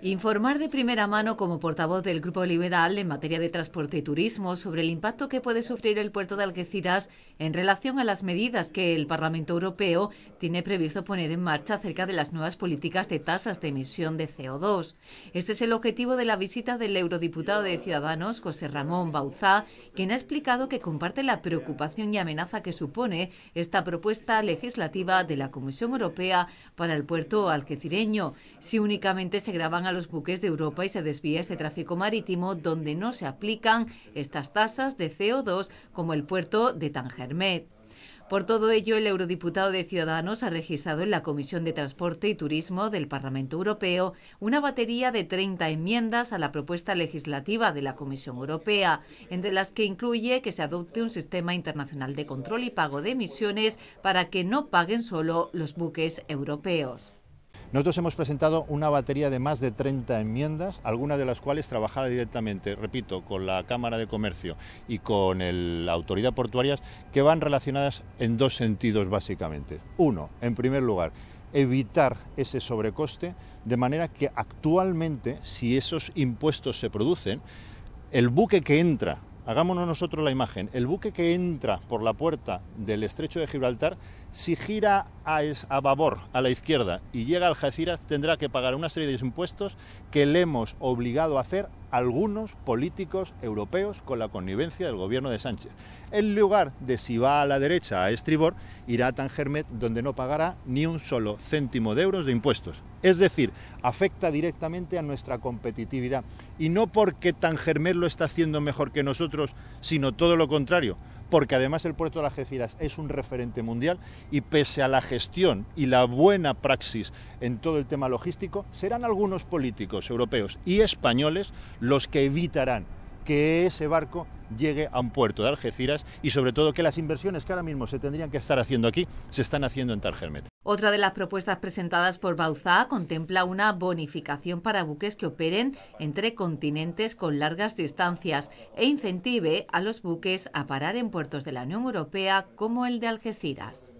Informar de primera mano como portavoz del Grupo Liberal en materia de transporte y turismo sobre el impacto que puede sufrir el puerto de Algeciras en relación a las medidas que el Parlamento Europeo tiene previsto poner en marcha acerca de las nuevas políticas de tasas de emisión de CO2. Este es el objetivo de la visita del eurodiputado de Ciudadanos, José Ramón Bauzá, quien ha explicado que comparte la preocupación y amenaza que supone esta propuesta legislativa de la Comisión Europea para el puerto algecireño, si únicamente se graban a los buques de Europa y se desvía este tráfico marítimo donde no se aplican estas tasas de CO2 como el puerto de Tangermet. Por todo ello, el eurodiputado de Ciudadanos ha registrado en la Comisión de Transporte y Turismo del Parlamento Europeo una batería de 30 enmiendas a la propuesta legislativa de la Comisión Europea, entre las que incluye que se adopte un sistema internacional de control y pago de emisiones para que no paguen solo los buques europeos. Nosotros hemos presentado una batería de más de 30 enmiendas, algunas de las cuales trabajada directamente, repito, con la Cámara de Comercio y con la Autoridad Portuaria, que van relacionadas en dos sentidos básicamente. Uno, en primer lugar, evitar ese sobrecoste, de manera que actualmente, si esos impuestos se producen, el buque que entra Hagámonos nosotros la imagen. El buque que entra por la puerta del estrecho de Gibraltar, si gira a, a babor, a la izquierda, y llega al Algeciras, tendrá que pagar una serie de impuestos que le hemos obligado a hacer algunos políticos europeos con la connivencia del gobierno de Sánchez. En lugar de si va a la derecha a estribor, irá a Tangermet donde no pagará ni un solo céntimo de euros de impuestos. Es decir, afecta directamente a nuestra competitividad. Y no porque Tangermet lo está haciendo mejor que nosotros, sino todo lo contrario, porque además el puerto de Algeciras es un referente mundial y pese a la gestión y la buena praxis en todo el tema logístico, serán algunos políticos europeos y españoles los que evitarán que ese barco llegue a un puerto de Algeciras y sobre todo que las inversiones que ahora mismo se tendrían que estar haciendo aquí se están haciendo en Targelmet. Otra de las propuestas presentadas por Bauzá contempla una bonificación para buques que operen entre continentes con largas distancias e incentive a los buques a parar en puertos de la Unión Europea como el de Algeciras.